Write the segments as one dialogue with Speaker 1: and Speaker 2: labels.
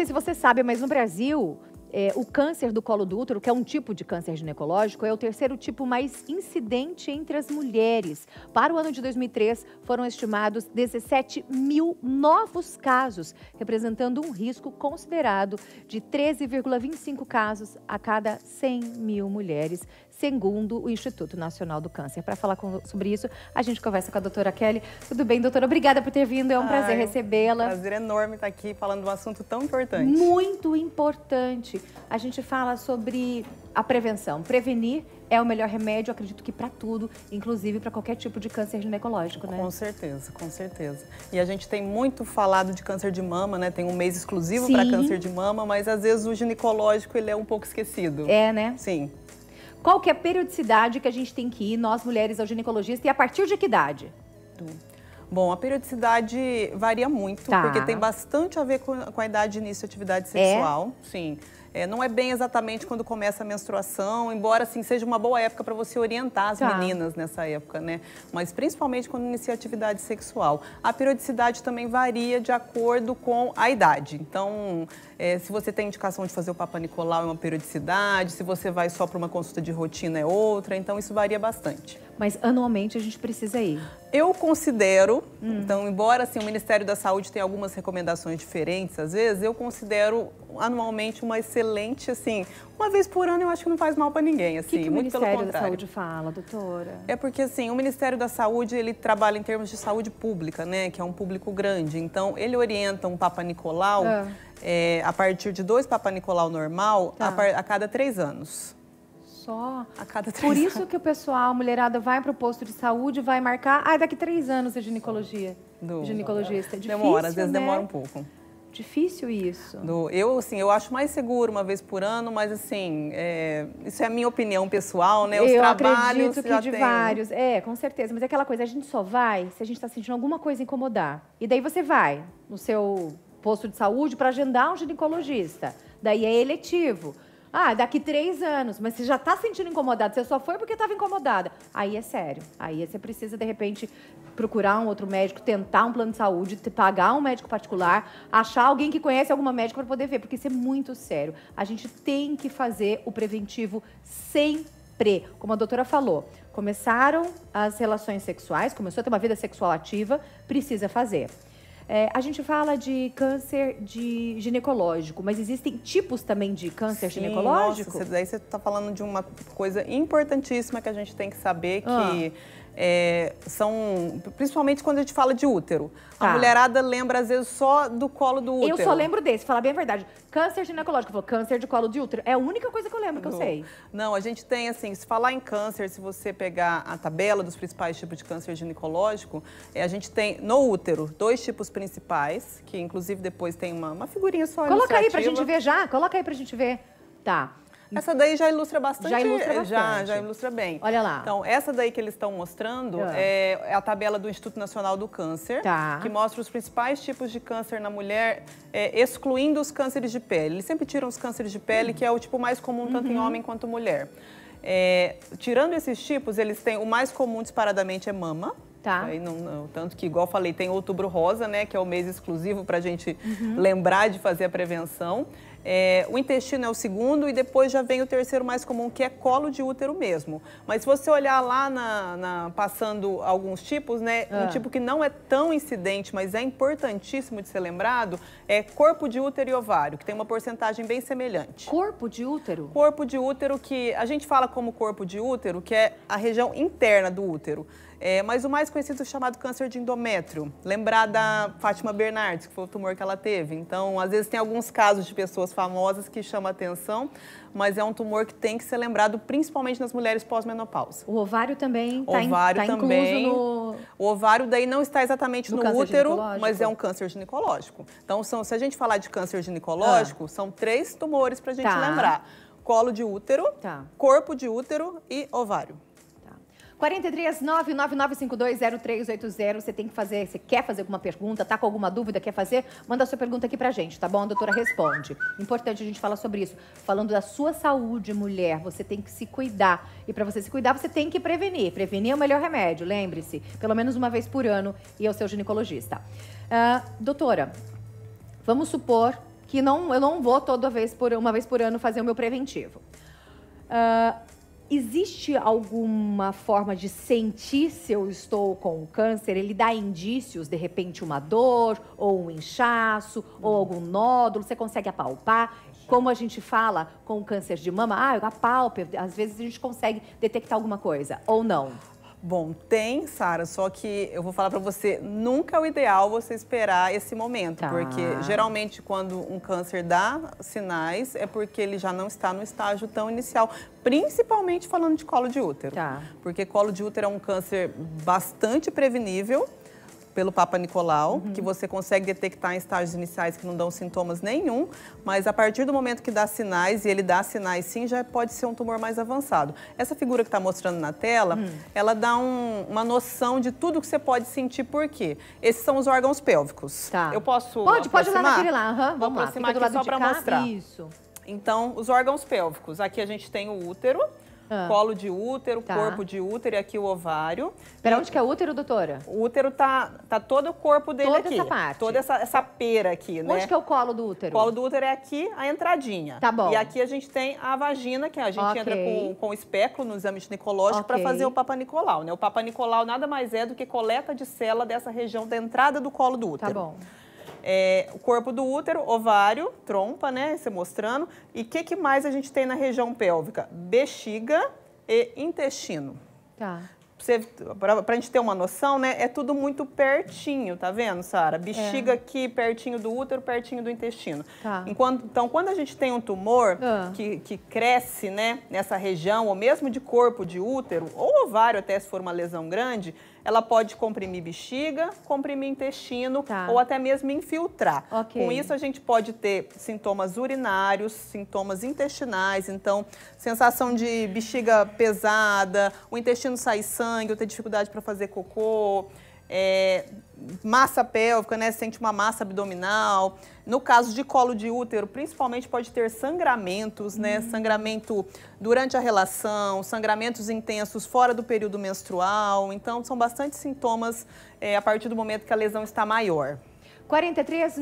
Speaker 1: sei se você sabe, mas no Brasil é, o câncer do colo do útero, que é um tipo de câncer ginecológico, é o terceiro tipo mais incidente entre as mulheres. Para o ano de 2003, foram estimados 17 mil novos casos, representando um risco considerado de 13,25 casos a cada 100 mil mulheres, segundo o Instituto Nacional do Câncer. Para falar com, sobre isso, a gente conversa com a doutora Kelly. Tudo bem, doutora? Obrigada por ter vindo, é um Ai, ah, prazer recebê-la. Prazer
Speaker 2: enorme estar aqui falando de um assunto tão importante.
Speaker 1: Muito importante a gente fala sobre a prevenção. Prevenir é o melhor remédio, acredito que para tudo, inclusive para qualquer tipo de câncer ginecológico, né? Com certeza, com certeza.
Speaker 2: E a gente tem muito falado de câncer de mama, né? Tem um mês exclusivo para câncer de mama, mas às vezes o ginecológico ele é um pouco esquecido. É,
Speaker 1: né? Sim. Qual que é a periodicidade que a gente tem que ir, nós mulheres, ao ginecologista e a partir de que idade?
Speaker 2: Bom, a periodicidade varia muito, tá. porque tem bastante a ver com a idade de início de atividade é? sexual. É? Sim. É, não é bem exatamente quando começa a menstruação, embora assim seja uma boa época para você orientar as tá. meninas nessa época, né? Mas principalmente quando inicia a atividade sexual. A periodicidade também varia de acordo com a idade. Então, é, se você tem indicação de fazer o Papa Nicolau é uma periodicidade, se você vai só para uma consulta de rotina é outra, então isso varia bastante. Mas anualmente a gente precisa ir. Eu considero, hum. então, embora assim, o Ministério da Saúde tenha algumas recomendações diferentes, às vezes, eu considero anualmente uma excelente excelente, assim. Uma vez por ano eu acho que não faz mal para ninguém, assim. Que que muito pelo contrário. O Ministério da Saúde
Speaker 1: fala, doutora?
Speaker 2: É porque, assim, o Ministério da Saúde, ele trabalha em termos de saúde pública, né? Que é um público grande. Então, ele orienta um Papa Nicolau ah. é, a partir de dois Papa Nicolau normal tá. a, a cada três anos.
Speaker 1: Por isso que o pessoal, a mulherada, vai pro posto de saúde, vai marcar, ah, daqui três anos é ginecologia. Do... Ginecologista. É difícil, demora, às vezes né? demora um pouco. Difícil isso. Do,
Speaker 2: eu, assim, eu acho mais seguro uma vez por ano, mas, assim, é, isso é a minha opinião pessoal, né? Os eu trabalhos acredito que de tem. Né? vários.
Speaker 1: É, com certeza. Mas é aquela coisa, a gente só vai se a gente está sentindo alguma coisa incomodar. E daí você vai no seu posto de saúde para agendar um ginecologista. Daí é eletivo. Ah, daqui três anos, mas você já está sentindo incomodado, você só foi porque estava incomodada. Aí é sério. Aí você precisa, de repente, procurar um outro médico, tentar um plano de saúde, pagar um médico particular, achar alguém que conhece alguma médica para poder ver, porque isso é muito sério. A gente tem que fazer o preventivo sempre. Como a doutora falou, começaram as relações sexuais, começou a ter uma vida sexual ativa, precisa fazer. É, a gente fala de câncer de ginecológico, mas existem tipos também de câncer Sim, ginecológico? Nossa,
Speaker 2: daí você está falando de uma coisa importantíssima que a gente tem que saber que... Ah é, são. Principalmente quando a gente fala de útero. Tá. A mulherada lembra, às vezes, só do colo do útero. Eu só
Speaker 1: lembro desse, falar bem a verdade. Câncer ginecológico, falou câncer de colo de útero. É a única coisa que eu lembro, que eu sei. Não,
Speaker 2: a gente tem, assim, se falar em câncer, se você pegar a tabela dos principais tipos de câncer ginecológico, é, a gente tem no útero dois tipos principais, que inclusive depois tem uma, uma figurinha
Speaker 1: só. Coloca aí pra gente ver já, coloca aí pra gente ver. Tá. Essa daí já ilustra bastante. Já ilustra bastante. Já, já ilustra
Speaker 2: bem. Olha lá. Então, essa daí que eles estão mostrando ah. é, é a tabela do Instituto Nacional do Câncer, tá. que mostra os principais tipos de câncer na mulher, é, excluindo os cânceres de pele. Eles sempre tiram os cânceres de pele, que é o tipo mais comum tanto uhum. em homem quanto mulher. É, tirando esses tipos, eles têm o mais comum disparadamente é mama. Tá. Aí não, não, tanto que, igual falei, tem outubro rosa, né? Que é o mês exclusivo para a gente uhum. lembrar de fazer a prevenção. É, o intestino é o segundo e depois já vem o terceiro mais comum, que é colo de útero mesmo. Mas se você olhar lá na, na passando alguns tipos, né? Ah. Um tipo que não é tão incidente, mas é importantíssimo de ser lembrado, é corpo de útero e ovário, que tem uma porcentagem bem semelhante. Corpo de útero? Corpo de útero que a gente fala como corpo de útero, que é a região interna do útero. É, mas o mais conhecido é chamado câncer de endométrio. Lembrar da Fátima Bernardes, que foi o tumor que ela teve. Então, às vezes tem alguns casos de pessoas famosas que chamam atenção, mas é um tumor que tem que ser lembrado principalmente nas mulheres pós-menopausa. O ovário também está tá, tá também, no... O ovário daí não está exatamente no, no útero, mas é um câncer ginecológico. Então, são, se a gente falar de câncer ginecológico, ah. são três tumores para a gente tá. lembrar. Colo de útero, tá. corpo de útero e ovário.
Speaker 1: 43999520380. Você tem que fazer, você quer fazer alguma pergunta, tá com alguma dúvida, quer fazer? Manda sua pergunta aqui pra gente, tá bom? A doutora responde. Importante a gente falar sobre isso. Falando da sua saúde, mulher, você tem que se cuidar. E para você se cuidar, você tem que prevenir. Prevenir é o melhor remédio, lembre-se. Pelo menos uma vez por ano e ao seu ginecologista. Uh, doutora, vamos supor que não, eu não vou toda vez por uma vez por ano fazer o meu preventivo. Uh, Existe alguma forma de sentir se eu estou com câncer? Ele dá indícios, de repente, uma dor, ou um inchaço, ou uhum. algum nódulo? Você consegue apalpar? Como a gente fala com o câncer de mama, ah, eu apalpo, às vezes a gente consegue detectar alguma coisa, ou não?
Speaker 2: Bom, tem, Sara, só que eu vou falar para você, nunca é o ideal você esperar esse momento, tá. porque geralmente quando um câncer dá sinais é porque ele já não está no estágio tão inicial, principalmente falando de colo de útero. Tá. Porque colo de útero é um câncer bastante prevenível, pelo Papa Nicolau, uhum. que você consegue detectar em estágios iniciais que não dão sintomas nenhum, mas a partir do momento que dá sinais, e ele dá sinais sim, já pode ser um tumor mais avançado. Essa figura que está mostrando na tela, uhum. ela dá um, uma noção de tudo que você pode sentir, por quê? Esses são os órgãos pélvicos. Tá. Eu posso Pode, aproximar? pode ir lá naquele lá.
Speaker 1: Uhum, vamos Vou aproximar lá, aqui só para mostrar. Isso.
Speaker 2: Então, os órgãos pélvicos. Aqui a gente tem o útero, ah. colo de útero, tá. corpo de útero e aqui o ovário.
Speaker 1: Pera, onde que é o útero, doutora? O útero tá,
Speaker 2: tá todo o corpo dele toda aqui. Toda essa parte? Toda essa, essa pera aqui, né? Onde que é
Speaker 1: o colo do útero? O colo do útero
Speaker 2: é aqui, a entradinha. Tá bom. E aqui a gente tem a vagina, que a gente okay. entra com, com o espéculo no exame ginecológico okay. para fazer o Papa Nicolau, né? O Papa Nicolau nada mais é do que coleta de célula dessa região da entrada do colo do tá útero. Tá bom. É, o corpo do útero, ovário, trompa, né? Você mostrando. E o que, que mais a gente tem na região pélvica? Bexiga e intestino. Tá para a gente ter uma noção, né? É tudo muito pertinho, tá vendo, Sara? Bexiga é. aqui, pertinho do útero, pertinho do intestino. Tá. Enquanto, então, quando a gente tem um tumor ah. que, que cresce, né, nessa região, ou mesmo de corpo de útero, ou ovário até se for uma lesão grande, ela pode comprimir bexiga, comprimir intestino tá. ou até mesmo infiltrar. Okay. Com isso, a gente pode ter sintomas urinários, sintomas intestinais, então, sensação de bexiga pesada, o intestino sair sangue, ou ter dificuldade para fazer cocô é, massa pélvica, né? Sente uma massa abdominal. No caso de colo de útero, principalmente pode ter sangramentos, né? Uhum. Sangramento durante a relação, sangramentos intensos fora do período menstrual. Então, são bastante sintomas é, a partir do momento que a lesão está maior.
Speaker 1: 43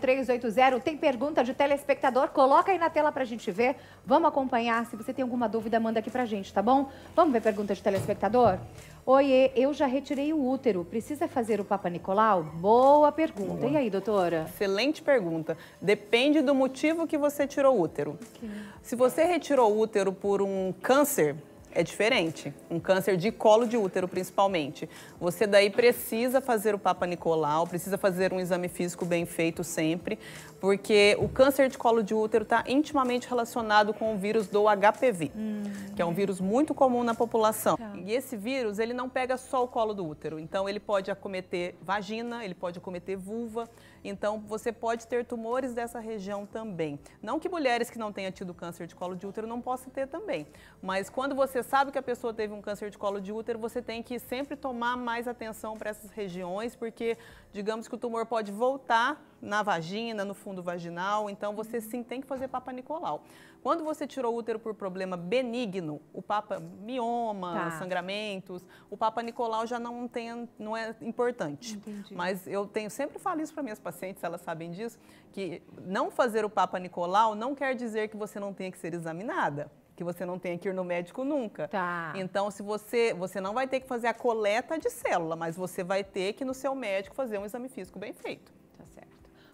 Speaker 1: 0380 Tem pergunta de telespectador? Coloca aí na tela pra gente ver. Vamos acompanhar. Se você tem alguma dúvida, manda aqui pra gente, tá bom? Vamos ver pergunta de telespectador? Oiê, eu já retirei o útero. Precisa fazer o Papa Nicolau? Boa pergunta. Boa. E aí, doutora?
Speaker 2: Excelente pergunta. Depende do motivo que você tirou o útero. Okay. Se você retirou o útero por um câncer, é diferente. Um câncer de colo de útero, principalmente. Você daí precisa fazer o Papa Nicolau, precisa fazer um exame físico bem feito sempre, porque o câncer de colo de útero está intimamente relacionado com o vírus do HPV, hum. que é um vírus muito comum na população. Tá. E esse vírus, ele não pega só o colo do útero, então ele pode acometer vagina, ele pode acometer vulva, então você pode ter tumores dessa região também. Não que mulheres que não tenham tido câncer de colo de útero não possam ter também, mas quando você você sabe que a pessoa teve um câncer de colo de útero, você tem que sempre tomar mais atenção para essas regiões, porque digamos que o tumor pode voltar na vagina, no fundo vaginal, então você sim tem que fazer Papa Nicolau. Quando você tirou o útero por problema benigno, o Papa mioma, tá. sangramentos, o Papa Nicolau já não tem, não é importante. Entendi. Mas eu tenho sempre falo isso para minhas pacientes, elas sabem disso, que não fazer o Papa Nicolau não quer dizer que você não tenha que ser examinada que você não tem que
Speaker 1: ir no médico nunca. Tá.
Speaker 2: Então, se você, você não vai ter que fazer a coleta de célula, mas você vai ter que no seu médico fazer um exame físico bem feito. Tá certo.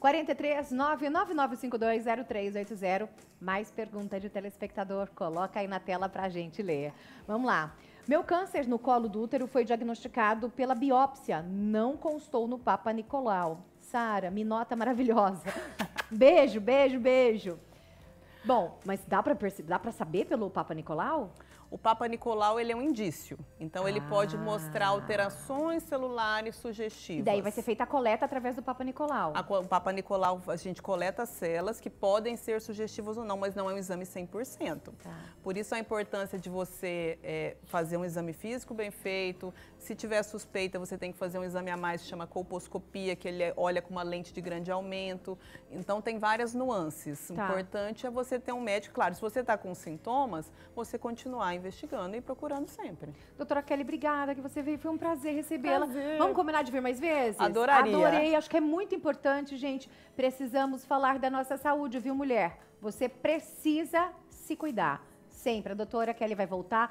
Speaker 1: 43 0380 Mais pergunta de telespectador, coloca aí na tela pra gente ler. Vamos lá. Meu câncer no colo do útero foi diagnosticado pela biópsia, não constou no Papa Nicolau. Sara, nota maravilhosa. Beijo, beijo, beijo. Bom, mas dá para perce... dá para saber pelo Papa Nicolau?
Speaker 2: o Papa Nicolau ele é um indício. Então ah. ele pode ah. mostrar alterações celulares sugestivas. E daí vai ser
Speaker 1: feita a coleta através do Papa Nicolau.
Speaker 2: A, o Papa Nicolau, a gente coleta células que podem ser sugestivas ou não, mas não é um exame 100%. Tá. Por isso a importância de você é, fazer um exame físico bem feito. Se tiver suspeita, você tem que fazer um exame a mais, que chama colposcopia, que ele é, olha com uma lente de grande aumento. Então tem várias nuances. Tá. O importante é você ter um médico, claro, se você está com sintomas, você
Speaker 1: continuar investigando e procurando sempre. Doutora Kelly, obrigada que você veio. Foi um prazer recebê-la. Vamos combinar de vir mais vezes? Adoraria. Adorei. Acho que é muito importante, gente. Precisamos falar da nossa saúde, viu, mulher? Você precisa se cuidar. Sempre. A doutora Kelly vai voltar.